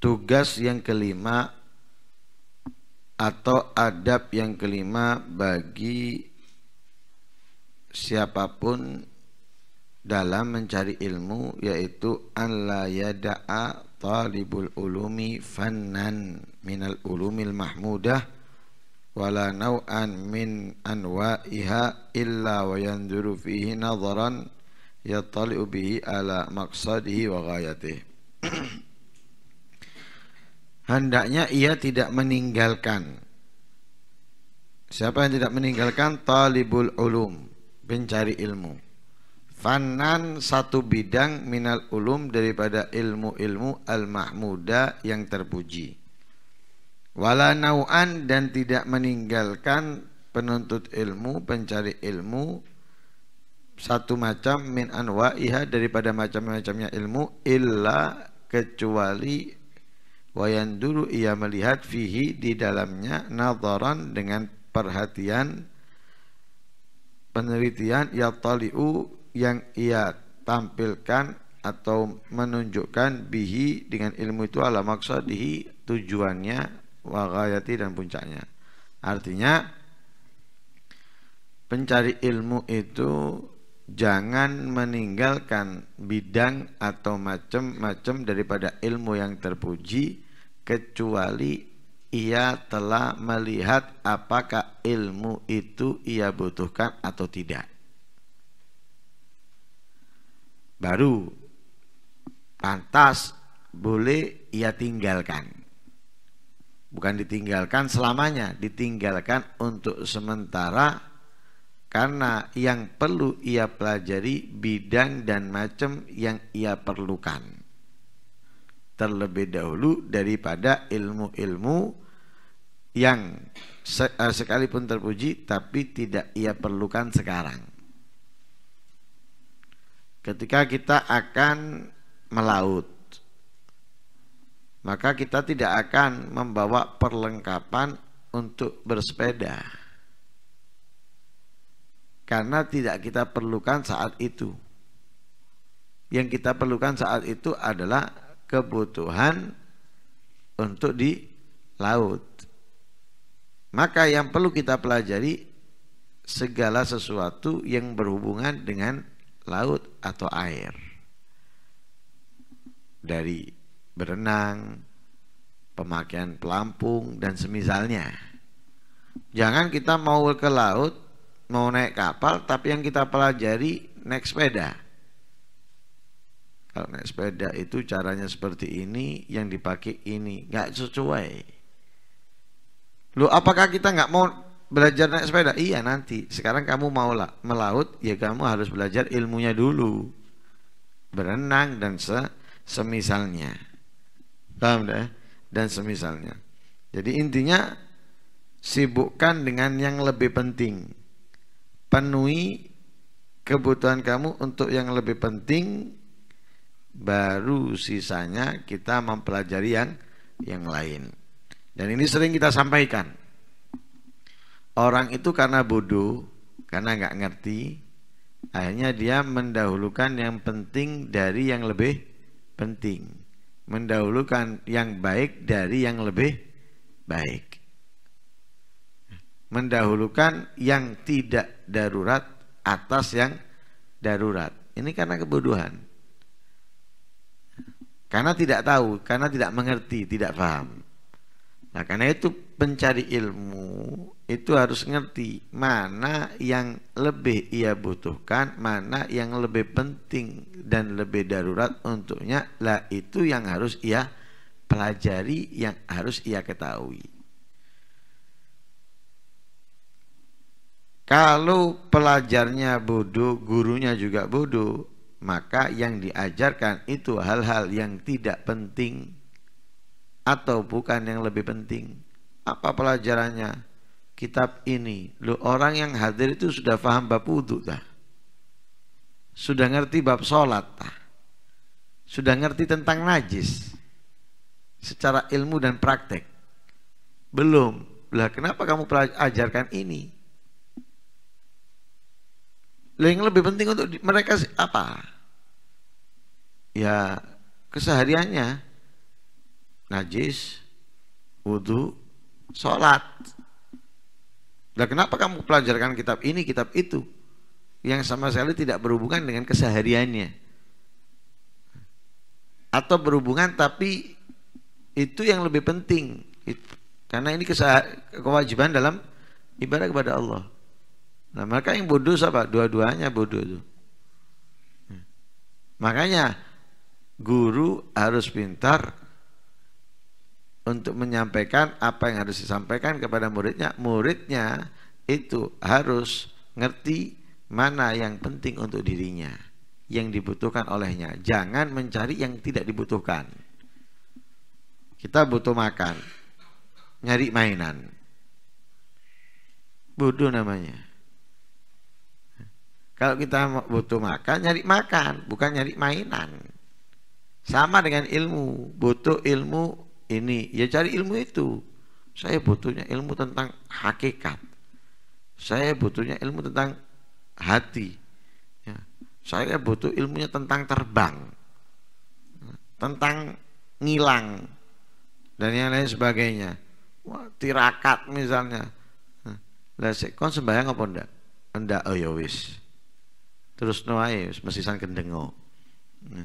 Tugas yang kelima atau adab yang kelima bagi siapapun dalam mencari ilmu yaitu an la yada'a talibul ulumi fannan minal ulumil mahmudah wala naw'an min anwa'iha illa wa yanzuru fihi nadharan yattali'u bihi ala maqsadihi wa ghayatihi hendaknya ia tidak meninggalkan siapa yang tidak meninggalkan talibul ulum pencari ilmu fanan satu bidang minal ulum daripada ilmu-ilmu al-mahmuda yang terpuji walanauan dan tidak meninggalkan penuntut ilmu pencari ilmu satu macam min anwa'iha daripada macam-macamnya ilmu illa kecuali Wayan dulu ia melihat fihi di dalamnya nazaran dengan perhatian penelitian ya taliu yang ia tampilkan atau menunjukkan bihi dengan ilmu itu ala maksadihi tujuannya wakayati dan puncaknya artinya pencari ilmu itu jangan meninggalkan bidang atau macam-macam daripada ilmu yang terpuji kecuali ia telah melihat apakah ilmu itu ia butuhkan atau tidak. Baru pantas boleh ia tinggalkan. Bukan ditinggalkan selamanya, ditinggalkan untuk sementara karena yang perlu ia pelajari bidang dan macam yang ia perlukan terlebih dahulu daripada ilmu-ilmu yang eh, sekalipun terpuji tapi tidak ia perlukan sekarang ketika kita akan melaut maka kita tidak akan membawa perlengkapan untuk bersepeda karena tidak kita perlukan saat itu. Yang kita perlukan saat itu adalah kebutuhan untuk di laut. Maka yang perlu kita pelajari segala sesuatu yang berhubungan dengan laut atau air. Dari berenang, pemakaian pelampung dan semisalnya. Jangan kita mau ke laut mau naik kapal tapi yang kita pelajari naik sepeda kalau naik sepeda itu caranya seperti ini yang dipakai ini nggak sesuai lu apakah kita nggak mau belajar naik sepeda iya nanti sekarang kamu mau melaut ya kamu harus belajar ilmunya dulu berenang dan se semisalnya paham deh? dan semisalnya jadi intinya sibukkan dengan yang lebih penting penuhi kebutuhan kamu untuk yang lebih penting baru sisanya kita mempelajari yang yang lain dan ini sering kita sampaikan orang itu karena bodoh karena nggak ngerti akhirnya dia mendahulukan yang penting dari yang lebih penting mendahulukan yang baik dari yang lebih baik mendahulukan yang tidak darurat atas yang darurat. Ini karena kebodohan. Karena tidak tahu, karena tidak mengerti, tidak paham. Nah, karena itu pencari ilmu itu harus ngerti mana yang lebih ia butuhkan, mana yang lebih penting dan lebih darurat untuknya. Lah itu yang harus ia pelajari, yang harus ia ketahui. Kalau pelajarnya bodoh, gurunya juga bodoh, maka yang diajarkan itu hal-hal yang tidak penting atau bukan yang lebih penting. Apa pelajarannya? Kitab ini, lo orang yang hadir itu sudah paham bab wudhu dah. Sudah ngerti bab sholat dah. Sudah ngerti tentang najis secara ilmu dan praktek. Belum. Lah kenapa kamu ajarkan ini? yang lebih penting untuk mereka apa? Ya kesehariannya najis, wudhu, sholat. Nah kenapa kamu pelajarkan kitab ini, kitab itu? Yang sama sekali tidak berhubungan dengan kesehariannya. Atau berhubungan tapi itu yang lebih penting. Karena ini kewajiban dalam ibadah kepada Allah. Nah mereka yang bodoh siapa? Dua-duanya bodoh itu. Hmm. Makanya guru harus pintar untuk menyampaikan apa yang harus disampaikan kepada muridnya. Muridnya itu harus ngerti mana yang penting untuk dirinya, yang dibutuhkan olehnya. Jangan mencari yang tidak dibutuhkan. Kita butuh makan, nyari mainan. Bodoh namanya. Kalau kita butuh makan, nyari makan, bukan nyari mainan. Sama dengan ilmu, butuh ilmu ini, ya cari ilmu itu. Saya butuhnya ilmu tentang hakikat. Saya butuhnya ilmu tentang hati. Ya. Saya butuh ilmunya tentang terbang, tentang ngilang, dan yang lain sebagainya. Wah, tirakat misalnya. Lah, kon sembahyang apa ndak? Ndak, oh ya wis terus noai mesisan kendengo ya.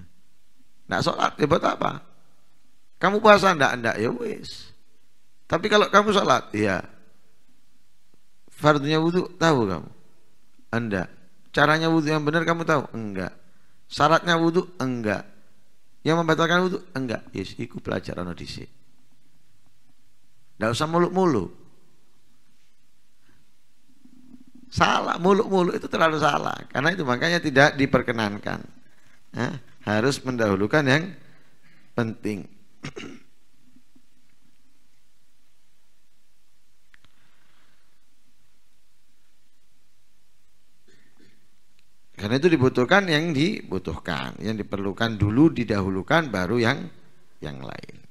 nah sholat ya buat apa kamu puasa ndak ndak ya wis tapi kalau kamu sholat ya fardunya wudhu tahu kamu anda caranya wudhu yang benar kamu tahu enggak syaratnya wudhu enggak yang membatalkan wudhu enggak yes ikut pelajaran odisi tidak usah muluk-muluk Salah, muluk-muluk itu terlalu salah. Karena itu makanya tidak diperkenankan. Nah, harus mendahulukan yang penting. Karena itu dibutuhkan yang dibutuhkan, yang diperlukan dulu didahulukan baru yang yang lain.